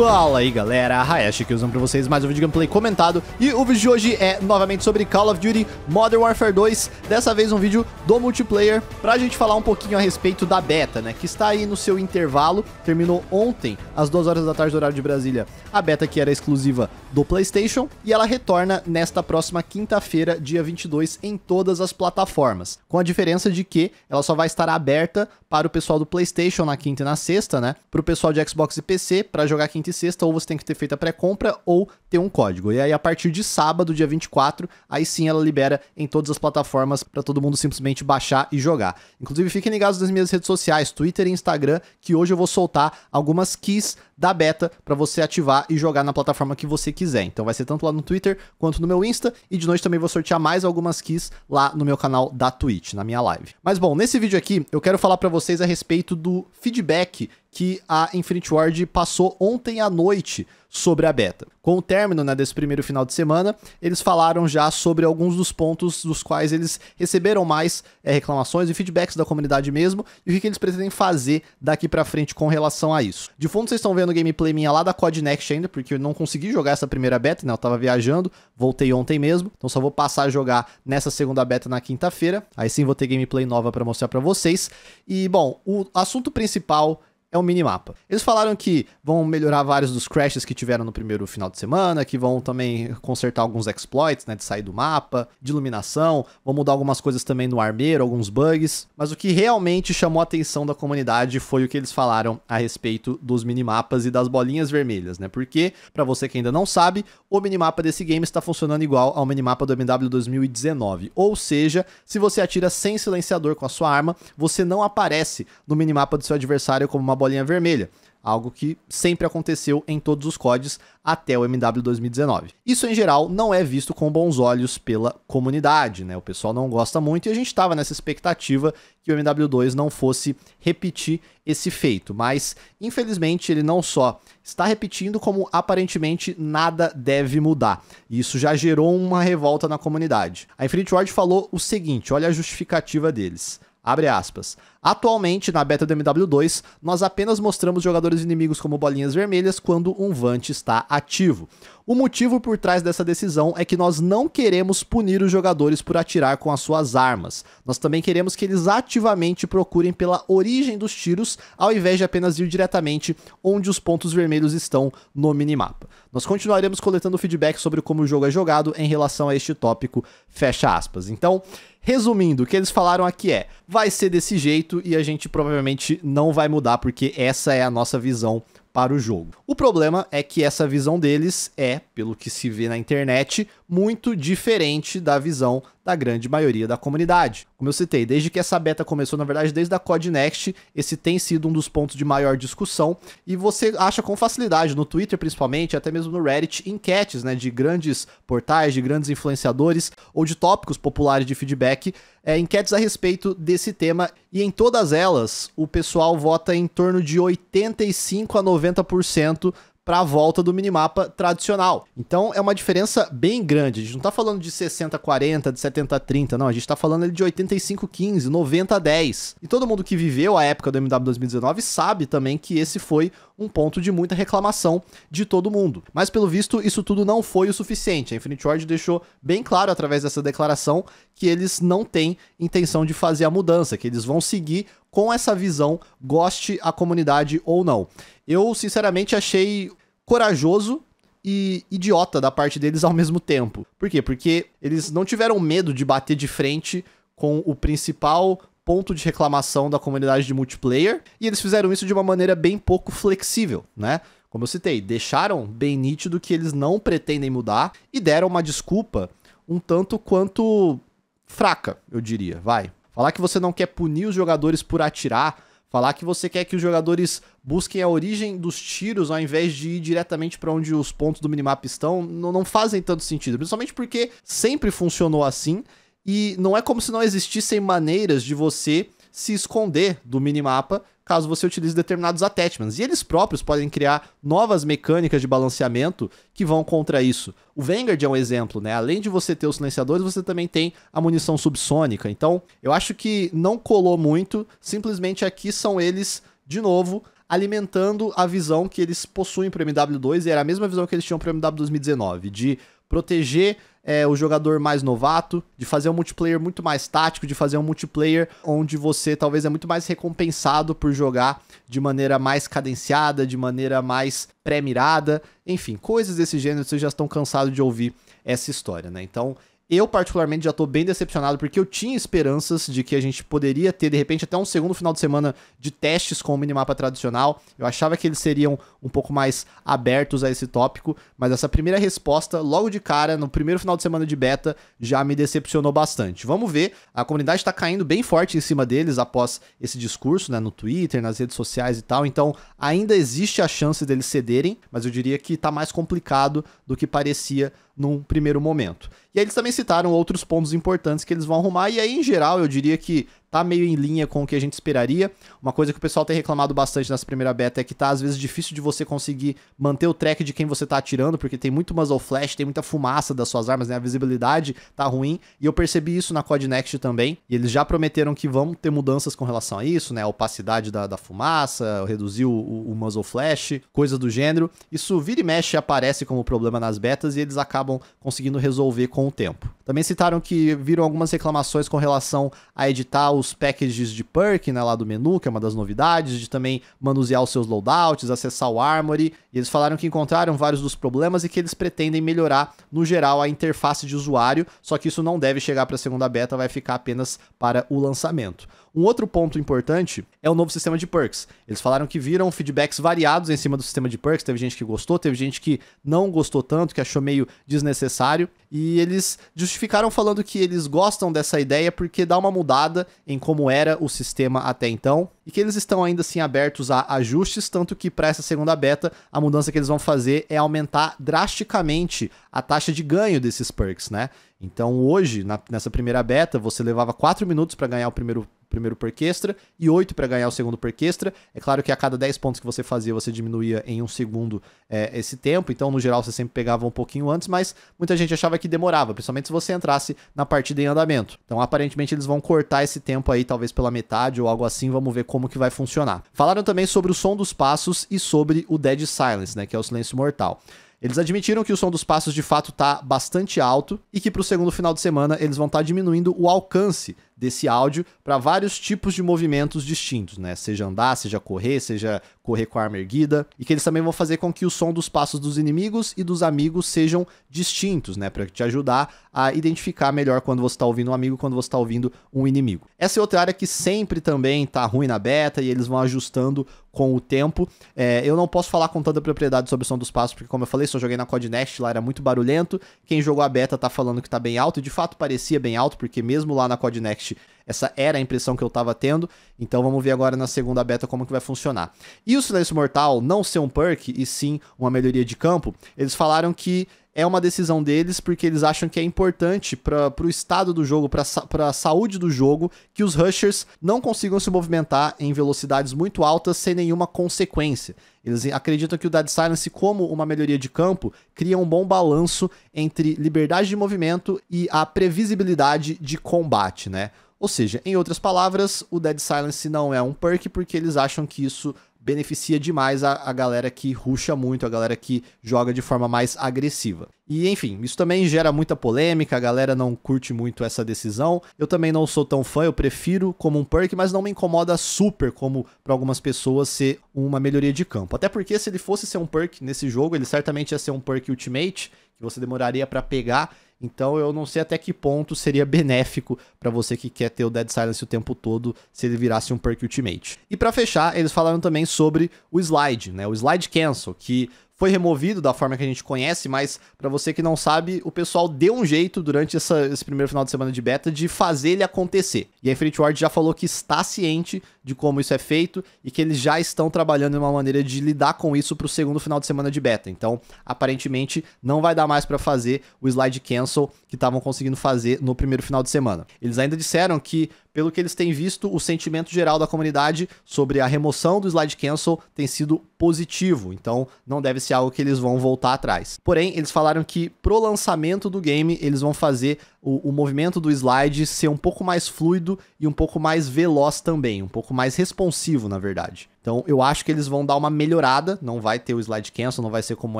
Fala aí galera, Hayashi aqui usando pra vocês mais um vídeo gameplay comentado E o vídeo de hoje é novamente sobre Call of Duty Modern Warfare 2 Dessa vez um vídeo do multiplayer pra gente falar um pouquinho a respeito da beta, né Que está aí no seu intervalo, terminou ontem às 2 horas da tarde do horário de Brasília A beta que era exclusiva do Playstation E ela retorna nesta próxima quinta-feira, dia 22, em todas as plataformas Com a diferença de que ela só vai estar aberta para o pessoal do Playstation na quinta e na sexta, né Pro pessoal de Xbox e PC pra jogar quinta e sexta, ou você tem que ter feito a pré-compra ou ter um código. E aí, a partir de sábado, dia 24, aí sim ela libera em todas as plataformas para todo mundo simplesmente baixar e jogar. Inclusive, fiquem ligados nas minhas redes sociais, Twitter e Instagram, que hoje eu vou soltar algumas keys da beta para você ativar e jogar na plataforma que você quiser. Então vai ser tanto lá no Twitter quanto no meu Insta e de noite também vou sortear mais algumas keys lá no meu canal da Twitch, na minha live. Mas bom, nesse vídeo aqui eu quero falar para vocês a respeito do feedback que a Infinity Ward passou ontem à noite sobre a beta. Com o término né, desse primeiro final de semana, eles falaram já sobre alguns dos pontos dos quais eles receberam mais é, reclamações e feedbacks da comunidade mesmo, e o que, eles pretendem fazer daqui para frente com relação a isso. De fundo, vocês estão vendo gameplay minha lá da Cod Next ainda, porque eu não consegui jogar essa primeira beta, né? Eu tava viajando, voltei ontem mesmo, então só vou passar a jogar nessa segunda beta na quinta-feira. Aí sim vou ter gameplay nova para mostrar para vocês. E, bom, o assunto principal é um minimapa. Eles falaram que vão melhorar vários dos crashes que tiveram no primeiro final de semana, que vão também consertar alguns exploits, né, de sair do mapa, de iluminação, vão mudar algumas coisas também no armeiro, alguns bugs, mas o que realmente chamou a atenção da comunidade foi o que eles falaram a respeito dos minimapas e das bolinhas vermelhas, né? Porque, para você que ainda não sabe, o minimapa desse game está funcionando igual ao minimapa do MW 2019, ou seja, se você atira sem silenciador com a sua arma, você não aparece no minimapa do seu adversário como uma bolinha vermelha, algo que sempre aconteceu em todos os codes até o MW 2019. Isso em geral não é visto com bons olhos pela comunidade, né? O pessoal não gosta muito e a gente estava nessa expectativa que o MW2 não fosse repetir esse feito, mas infelizmente ele não só está repetindo como aparentemente nada deve mudar. Isso já gerou uma revolta na comunidade. A Infinity Ward falou o seguinte, olha a justificativa deles. Abre aspas. Atualmente, na beta do MW2, nós apenas mostramos jogadores inimigos como bolinhas vermelhas quando um Vant está ativo. O motivo por trás dessa decisão é que nós não queremos punir os jogadores por atirar com as suas armas. Nós também queremos que eles ativamente procurem pela origem dos tiros, ao invés de apenas ir diretamente onde os pontos vermelhos estão no minimapa. Nós continuaremos coletando feedback sobre como o jogo é jogado em relação a este tópico, fecha aspas. Então, resumindo, o que eles falaram aqui é, vai ser desse jeito, jeito e a gente provavelmente não vai mudar, porque essa é a nossa visão para o jogo. O problema é que essa visão deles é, pelo que se vê na internet, muito diferente da visão da grande maioria da comunidade. Como eu citei, desde que essa beta começou, na verdade, desde a Next, esse tem sido um dos pontos de maior discussão e você acha com facilidade no Twitter, principalmente, até mesmo no Reddit, enquetes, né, de grandes portais, de grandes influenciadores ou de tópicos populares de feedback, é, enquetes a respeito desse tema e em todas elas o pessoal vota em torno de 85 a 90% para a volta do minimapa tradicional. Então é uma diferença bem grande. A gente não está falando de 60-40, de 70-30, não. A gente está falando de 85-15, 90-10. E todo mundo que viveu a época do MW 2019 sabe também que esse foi um ponto de muita reclamação de todo mundo. Mas pelo visto, isso tudo não foi o suficiente. A Infinite Ward deixou bem claro através dessa declaração que eles não têm intenção de fazer a mudança, que eles vão seguir com essa visão, goste a comunidade ou não. Eu, sinceramente, achei corajoso e idiota da parte deles ao mesmo tempo. Por quê? Porque eles não tiveram medo de bater de frente com o principal ponto de reclamação da comunidade de multiplayer, e eles fizeram isso de uma maneira bem pouco flexível, né? Como eu citei, deixaram bem nítido que eles não pretendem mudar e deram uma desculpa um tanto quanto fraca, eu diria, vai. Falar que você não quer punir os jogadores por atirar, falar que você quer que os jogadores busquem a origem dos tiros ao invés de ir diretamente para onde os pontos do minimap estão, não, não fazem tanto sentido, principalmente porque sempre funcionou assim e não é como se não existissem maneiras de você se esconder do minimapa caso você utilize determinados attachments. E eles próprios podem criar novas mecânicas de balanceamento que vão contra isso. O Vanguard é um exemplo, né? Além de você ter os silenciadores, você também tem a munição subsônica. Então, eu acho que não colou muito, simplesmente aqui são eles, de novo, alimentando a visão que eles possuem para o MW2, e era a mesma visão que eles tinham para o MW 2019, de proteger é, o jogador mais novato, de fazer um multiplayer muito mais tático, de fazer um multiplayer onde você talvez é muito mais recompensado por jogar de maneira mais cadenciada, de maneira mais pré-mirada, enfim, coisas desse gênero, vocês já estão cansados de ouvir essa história, né? Então, eu, particularmente, já tô bem decepcionado porque eu tinha esperanças de que a gente poderia ter, de repente, até um segundo final de semana de testes com o minimapa tradicional. Eu achava que eles seriam um pouco mais abertos a esse tópico, mas essa primeira resposta, logo de cara, no primeiro final de semana de beta, já me decepcionou bastante. Vamos ver, a comunidade tá caindo bem forte em cima deles após esse discurso, né, no Twitter, nas redes sociais e tal, então ainda existe a chance deles cederem, mas eu diria que tá mais complicado do que parecia num primeiro momento. E aí eles também citaram outros pontos importantes que eles vão arrumar, e aí, em geral, eu diria que tá meio em linha com o que a gente esperaria. Uma coisa que o pessoal tem reclamado bastante nessa primeira beta é que tá às vezes difícil de você conseguir manter o track de quem você tá atirando, porque tem muito muzzle flash, tem muita fumaça das suas armas, né? A visibilidade tá ruim. E eu percebi isso na Code Next também. E eles já prometeram que vão ter mudanças com relação a isso, né? A opacidade da, da fumaça, reduzir o, o, o muzzle flash, coisas do gênero. Isso vira e mexe aparece como problema nas betas e eles acabam conseguindo resolver com o tempo. Também citaram que viram algumas reclamações com relação a editar os packages de perk né, lá do menu, que é uma das novidades, de também manusear os seus loadouts, acessar o Armory. E eles falaram que encontraram vários dos problemas e que eles pretendem melhorar, no geral, a interface de usuário, só que isso não deve chegar para a segunda beta, vai ficar apenas para o lançamento. Um outro ponto importante é o novo sistema de perks. Eles falaram que viram feedbacks variados em cima do sistema de perks. Teve gente que gostou, teve gente que não gostou tanto, que achou meio desnecessário. E eles justificaram falando que eles gostam dessa ideia porque dá uma mudada em como era o sistema até então. E que eles estão ainda assim abertos a ajustes, tanto que para essa segunda beta, a mudança que eles vão fazer é aumentar drasticamente a taxa de ganho desses perks, né? Então hoje, na, nessa primeira beta, você levava 4 minutos para ganhar o primeiro, primeiro perquestra e 8 para ganhar o segundo perquestra. É claro que a cada 10 pontos que você fazia, você diminuía em um segundo é, esse tempo. Então, no geral, você sempre pegava um pouquinho antes, mas muita gente achava que demorava, principalmente se você entrasse na partida em andamento. Então, aparentemente, eles vão cortar esse tempo aí, talvez pela metade ou algo assim. Vamos ver como que vai funcionar. Falaram também sobre o som dos passos e sobre o Dead Silence, né? Que é o silêncio mortal. Eles admitiram que o som dos passos de fato está bastante alto e que para o segundo final de semana eles vão estar tá diminuindo o alcance desse áudio para vários tipos de movimentos distintos, né? Seja andar, seja correr, seja correr com a arma erguida, e que eles também vão fazer com que o som dos passos dos inimigos e dos amigos sejam distintos, né, para te ajudar a identificar melhor quando você está ouvindo um amigo, quando você está ouvindo um inimigo. Essa é outra área que sempre também tá ruim na beta e eles vão ajustando com o tempo. É, eu não posso falar com tanta propriedade sobre o som dos passos, porque como eu falei, só joguei na Codnest, lá era muito barulhento. Quem jogou a beta tá falando que tá bem alto, e de fato parecia bem alto, porque mesmo lá na Codnext essa era a impressão que eu tava tendo. Então vamos ver agora na segunda beta como que vai funcionar. E o Silêncio Mortal não ser um perk, e sim uma melhoria de campo, eles falaram que é uma decisão deles porque eles acham que é importante para o estado do jogo, para a saúde do jogo, que os rushers não consigam se movimentar em velocidades muito altas sem nenhuma consequência. Eles acreditam que o Dead Silence, como uma melhoria de campo, cria um bom balanço entre liberdade de movimento e a previsibilidade de combate, né? Ou seja, em outras palavras, o Dead Silence não é um perk porque eles acham que isso beneficia demais a, a galera que ruxa muito, a galera que joga de forma mais agressiva. E enfim, isso também gera muita polêmica, a galera não curte muito essa decisão. Eu também não sou tão fã, eu prefiro como um perk, mas não me incomoda super como para algumas pessoas ser uma melhoria de campo. Até porque se ele fosse ser um perk nesse jogo, ele certamente ia ser um perk ultimate, que você demoraria para pegar. Então eu não sei até que ponto seria benéfico para você que quer ter o Dead Silence o tempo todo se ele virasse um perk ultimate. E para fechar, eles falaram também sobre o slide, né? O slide cancel, que foi removido da forma que a gente conhece, mas para você que não sabe, o pessoal deu um jeito durante essa, esse primeiro final de semana de beta de fazer ele acontecer. E a Infinity Ward já falou que está ciente de como isso é feito e que eles já estão trabalhando em uma maneira de lidar com isso para o segundo final de semana de beta. Então, aparentemente, não vai dar mais para fazer o slide cancel que estavam conseguindo fazer no primeiro final de semana. Eles ainda disseram que pelo que eles têm visto, o sentimento geral da comunidade sobre a remoção do slide cancel tem sido positivo, então não deve ser algo que eles vão voltar atrás. Porém, eles falaram que pro lançamento do game, eles vão fazer o, o movimento do slide ser um pouco mais fluido e um pouco mais veloz também, um pouco mais responsivo, na verdade. Então eu acho que eles vão dar uma melhorada, não vai ter o slide cancel, não vai ser como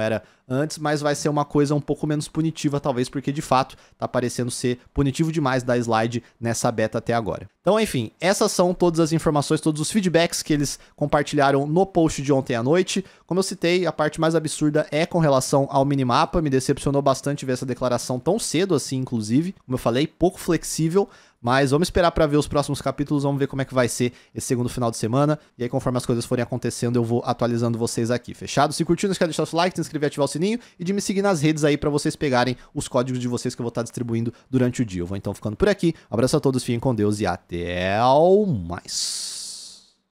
era antes, mas vai ser uma coisa um pouco menos punitiva, talvez, porque de fato tá parecendo ser punitivo demais da slide nessa beta até agora. Então, enfim, essas são todas as informações, todos os feedbacks que eles compartilharam no post de ontem à noite. Como eu citei, a parte mais absurda é com relação ao minimapa, me decepcionou bastante ver essa declaração tão cedo assim, inclusive. Como eu falei, pouco flexível, mas vamos esperar para ver os próximos capítulos, vamos ver como é que vai ser esse segundo final de semana. E aí, conforme as coisas forem acontecendo, eu vou atualizando vocês aqui, fechado? Se curtiu, não esquece de deixar o seu like, se inscrever e ativar o sininho e de me seguir nas redes aí para vocês pegarem os códigos de vocês que eu vou estar distribuindo durante o dia. Eu vou então ficando por aqui. abraço a todos, fiquem com Deus e até mais.